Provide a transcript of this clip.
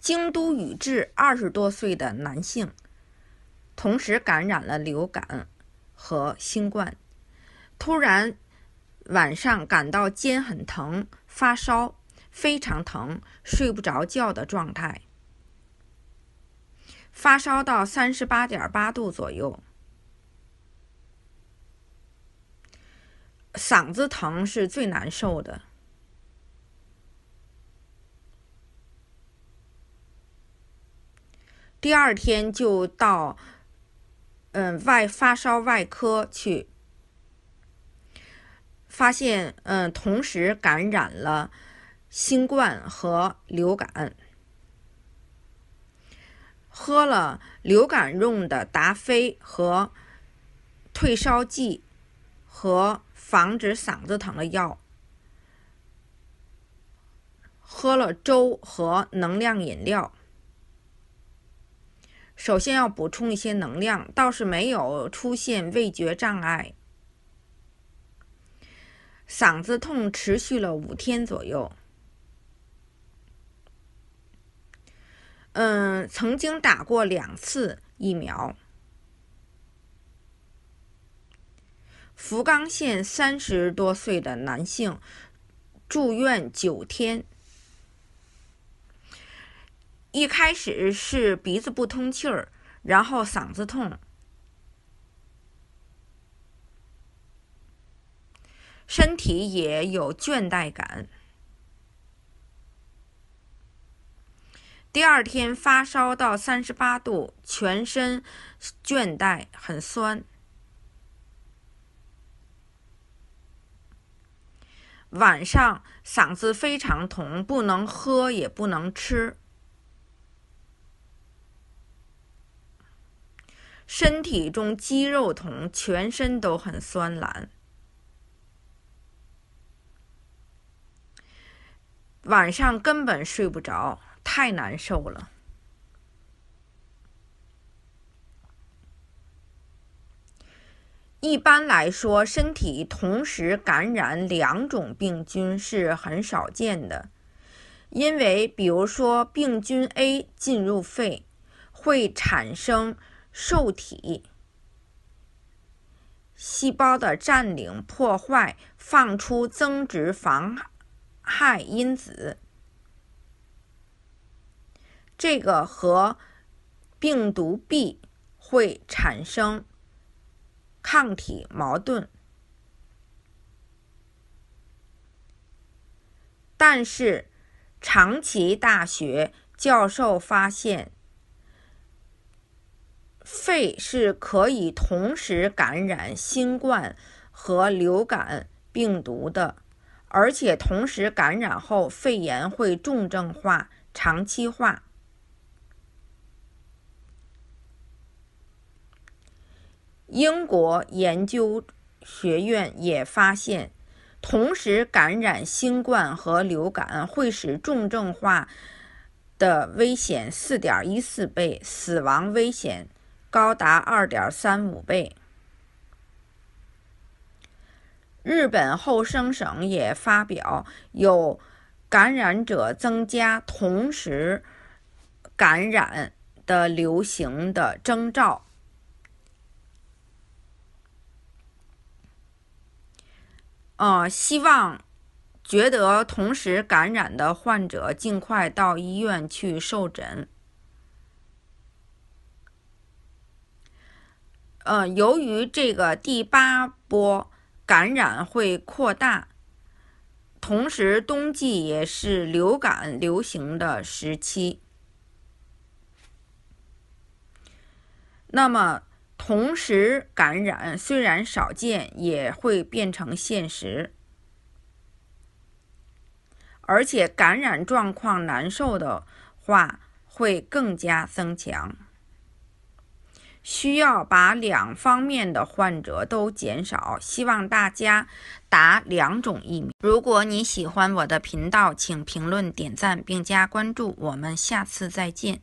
京都宇治二十多岁的男性，同时感染了流感和新冠，突然晚上感到肩很疼，发烧，非常疼，睡不着觉的状态，发烧到三十八点八度左右，嗓子疼是最难受的。第二天就到，嗯，外发烧外科去，发现，嗯，同时感染了新冠和流感，喝了流感用的达菲和退烧剂和防止嗓子疼的药，喝了粥和能量饮料。首先要补充一些能量，倒是没有出现味觉障碍，嗓子痛持续了五天左右。嗯，曾经打过两次疫苗。福冈县三十多岁的男性，住院九天。一开始是鼻子不通气儿，然后嗓子痛，身体也有倦怠感。第二天发烧到三十八度，全身倦怠，很酸。晚上嗓子非常痛，不能喝，也不能吃。身体中肌肉痛，全身都很酸懒，晚上根本睡不着，太难受了。一般来说，身体同时感染两种病菌是很少见的，因为比如说病菌 A 进入肺，会产生。受体细胞的占领、破坏、放出增殖妨害因子，这个和病毒 B 会产生抗体矛盾。但是，长崎大学教授发现。肺是可以同时感染新冠和流感病毒的，而且同时感染后肺炎会重症化、长期化。英国研究学院也发现，同时感染新冠和流感会使重症化的危险四点一四倍，死亡危险。高达二点三五倍。日本厚生省也发表有感染者增加，同时感染的流行的征兆。啊，希望觉得同时感染的患者尽快到医院去受诊。呃，由于这个第八波感染会扩大，同时冬季也是流感流行的时期，那么同时感染虽然少见，也会变成现实，而且感染状况难受的话会更加增强。需要把两方面的患者都减少，希望大家打两种疫苗。如果你喜欢我的频道，请评论、点赞并加关注，我们下次再见。